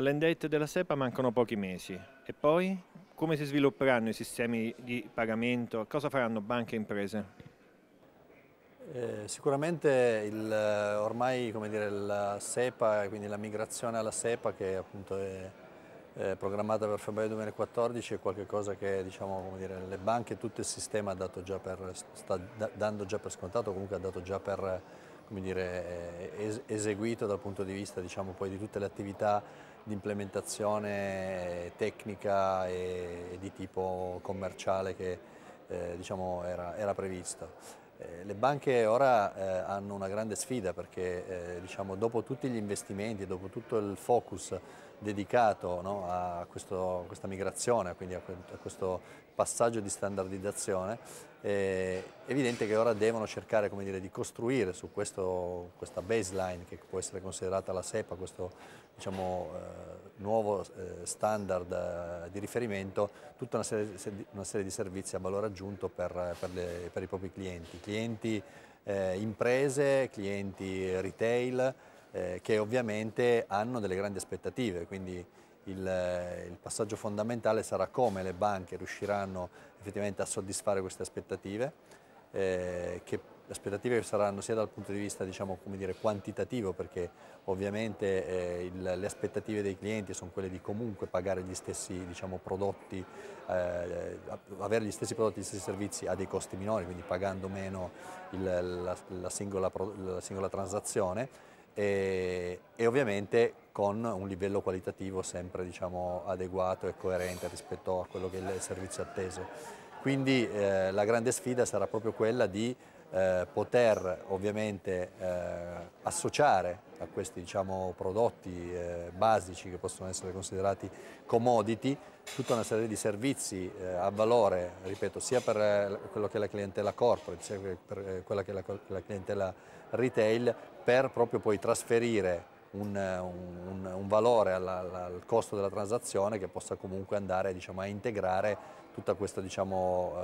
All'end date della SEPA mancano pochi mesi e poi come si svilupperanno i sistemi di pagamento? Cosa faranno banche e imprese? Eh, sicuramente il, ormai dire, la SEPA, quindi la migrazione alla SEPA che appunto è, è programmata per febbraio 2014 è qualcosa che diciamo, come dire, le banche e tutto il sistema già per, sta dando già per scontato, comunque ha dato già per dire, eh, eseguito dal punto di vista diciamo, poi di tutte le attività di implementazione tecnica e, di tipo commerciale che eh, diciamo era, era previsto. Eh, le banche ora eh, hanno una grande sfida perché eh, diciamo, dopo tutti gli investimenti, dopo tutto il focus dedicato no, a, questo, a, questa migrazione, quindi a, a questo passaggio di standardizzazione, è evidente che ora devono cercare dire, di costruire su questo, questa baseline che può essere considerata la SEPA, questo diciamo, eh, nuovo eh, standard eh, di riferimento, tutta una serie, una serie, di servizi a valore aggiunto per, per, le, per i propri clienti, clienti eh, imprese, clienti retail, eh, che ovviamente hanno delle grandi aspettative, quindi il, il, passaggio fondamentale sarà come le banche riusciranno effettivamente a soddisfare queste aspettative, eh, che aspettative che saranno sia dal punto di vista diciamo, dire, quantitativo, perché ovviamente eh, il, le aspettative dei clienti sono quelle di comunque pagare gli stessi diciamo, prodotti, eh, avere gli stessi prodotti, gli stessi servizi a dei costi minori, quindi pagando meno il, la, la, singola, la singola transazione, e, e ovviamente con un livello qualitativo sempre diciamo, adeguato e coerente rispetto a quello che è il servizio atteso. Quindi eh, la grande sfida sarà proprio quella di eh, poter ovviamente eh, associare a questi diciamo, prodotti eh, basici che possono essere considerati commodity tutta una serie di servizi eh, a valore, ripeto, sia per eh, quello che è la clientela corporate, sia per eh, quella che è la, clientela retail, per proprio poi trasferire un, un, un, valore alla, alla, al costo della transazione che possa comunque andare diciamo, a integrare tutta questa diciamo,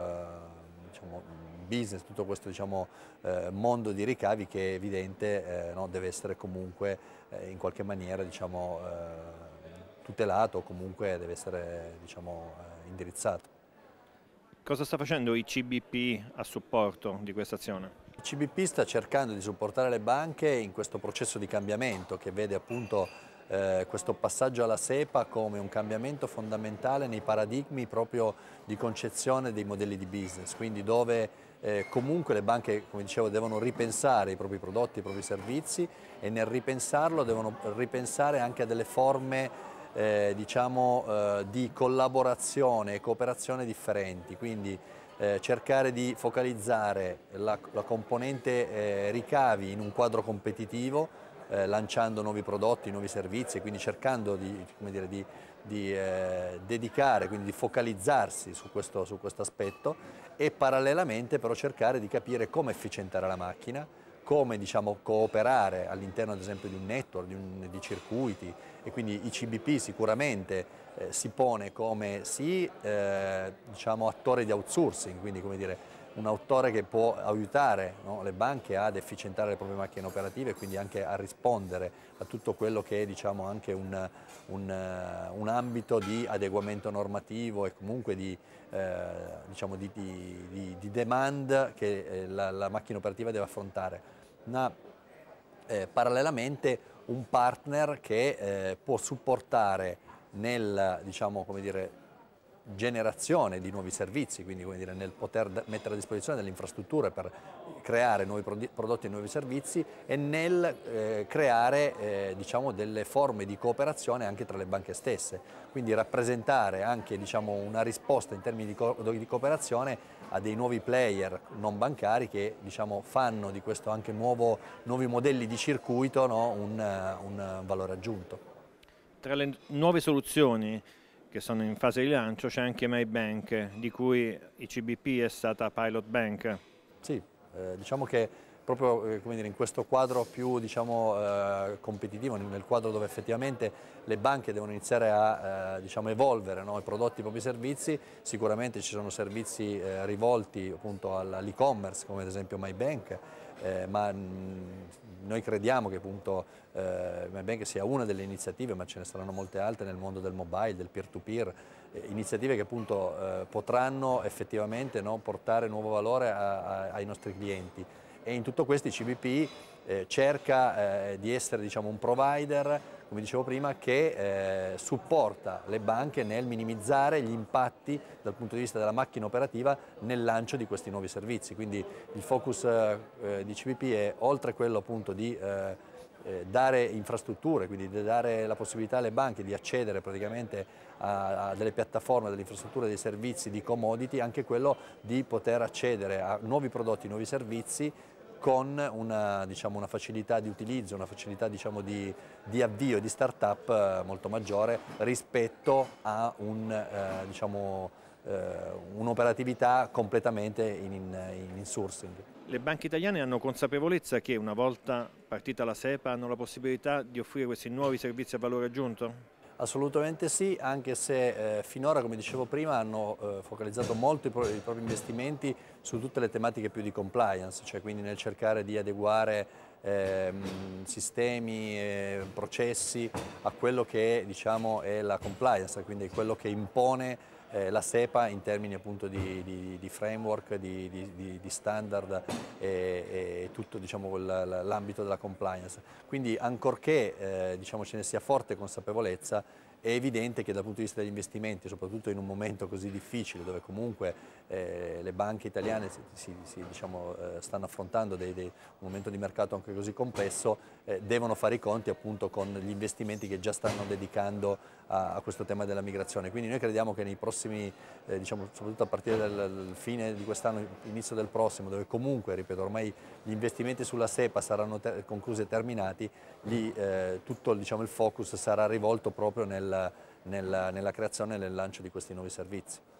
business, tutto questo diciamo, eh, mondo di ricavi che è evidente eh, no, deve essere comunque eh, in qualche maniera diciamo, eh, tutelato o comunque deve essere diciamo, eh, indirizzato. Cosa sta facendo il CBP a supporto di questa azione? Il CBP sta cercando di supportare le banche in questo processo di cambiamento che vede appunto eh, questo passaggio alla SEPA come un cambiamento fondamentale nei paradigmi proprio di concezione dei modelli di business, quindi dove eh, comunque le banche, come dicevo, devono ripensare i propri prodotti, i propri servizi e nel ripensarlo devono ripensare anche a delle forme eh, diciamo, eh, di collaborazione e cooperazione differenti, quindi eh, cercare di focalizzare la, la componente eh, ricavi in un quadro competitivo eh, lanciando nuovi prodotti, nuovi servizi, quindi cercando di, dire, di, di eh, dedicare, quindi di focalizzarsi su questo, su questo aspetto e parallelamente però cercare di capire come efficientare la macchina, come diciamo, cooperare all'interno ad esempio di un network, di, un, di circuiti e quindi i CBP sicuramente eh, si pone come sì, eh, diciamo, attore di outsourcing, quindi come dire, un autore che può aiutare no, le banche ad efficientare le proprie macchine operative e quindi anche a rispondere a tutto quello che è diciamo, anche un, un, eh, un, ambito di adeguamento normativo e comunque di, eh, diciamo di, di, di demand che eh, la, la, macchina operativa deve affrontare. Una, eh, parallelamente un partner che eh, può supportare nel diciamo, come dire, generazione di nuovi servizi, quindi dire, nel poter mettere a disposizione delle infrastrutture per creare nuovi prodotti e nuovi servizi e nel eh, creare eh, diciamo, delle forme di cooperazione anche tra le banche stesse, quindi rappresentare anche diciamo, una risposta in termini di, co di, cooperazione a dei nuovi player non bancari che diciamo, fanno di questo anche nuovo, nuovi modelli di circuito no? un, un valore aggiunto. Tra le nuove soluzioni che sono in fase di lancio, c'è anche MyBank, di cui ICBP è stata pilot bank. Sì, eh, diciamo che proprio eh, dire, in questo quadro più diciamo, eh, competitivo, nel quadro dove effettivamente le banche devono iniziare a eh, diciamo, evolvere no? i prodotti, i propri servizi, sicuramente ci sono servizi eh, rivolti all'e-commerce come ad esempio MyBank, eh, ma mm, noi crediamo che appunto eh, MyBank sia una delle iniziative, ma ce ne saranno molte altre nel mondo del mobile, del peer-to-peer, -peer, iniziative che appunto potranno effettivamente no, portare nuovo valore a, a, ai nostri clienti e in tutto questo il CBP eh, cerca eh, di essere diciamo, un provider, come dicevo prima, che eh, supporta le banche nel minimizzare gli impatti dal punto di vista della macchina operativa nel lancio di questi nuovi servizi. Quindi il focus eh, eh, di CBP è oltre quello appunto di eh, dare infrastrutture, quindi di dare la possibilità alle banche di accedere praticamente a, a delle piattaforme, delle infrastrutture, dei servizi, di commodity, anche quello di poter accedere a nuovi prodotti, nuovi servizi con una, diciamo, una, facilità di utilizzo, una facilità diciamo, di, di, avvio, di start-up eh, molto maggiore rispetto a un, eh, diciamo, eh, un'operatività completamente in, in, in sourcing. Le banche italiane hanno consapevolezza che una volta partita la SEPA hanno la possibilità di offrire questi nuovi servizi a valore aggiunto? Assolutamente sì, anche se eh, finora, come dicevo prima, hanno eh, focalizzato molto i, pro i, propri investimenti su tutte le tematiche più di compliance, cioè quindi nel cercare di adeguare ehm, sistemi, eh, processi a quello che diciamo, è la compliance, quindi quello che impone eh, la SEPA in termini appunto di, di, di framework, di, di, standard e, e tutto diciamo, l'ambito della compliance. Quindi ancorché eh, diciamo, ce ne sia forte consapevolezza, è evidente che dal punto di vista degli investimenti, soprattutto in un momento così difficile dove comunque eh, le banche italiane si, si, diciamo, eh, stanno affrontando dei, dei, un momento di mercato anche così complesso, eh, devono fare i conti appunto con gli investimenti che già stanno dedicando a, a questo tema della migrazione. Quindi noi crediamo che nei prossimi, eh, diciamo, soprattutto a partire dal, fine di quest'anno, inizio del prossimo, dove comunque, ripeto, ormai gli investimenti sulla SEPA saranno ter conclusi e terminati, lì eh, tutto diciamo, il focus sarà rivolto proprio nel nella, nella, creazione e nel lancio di questi nuovi servizi.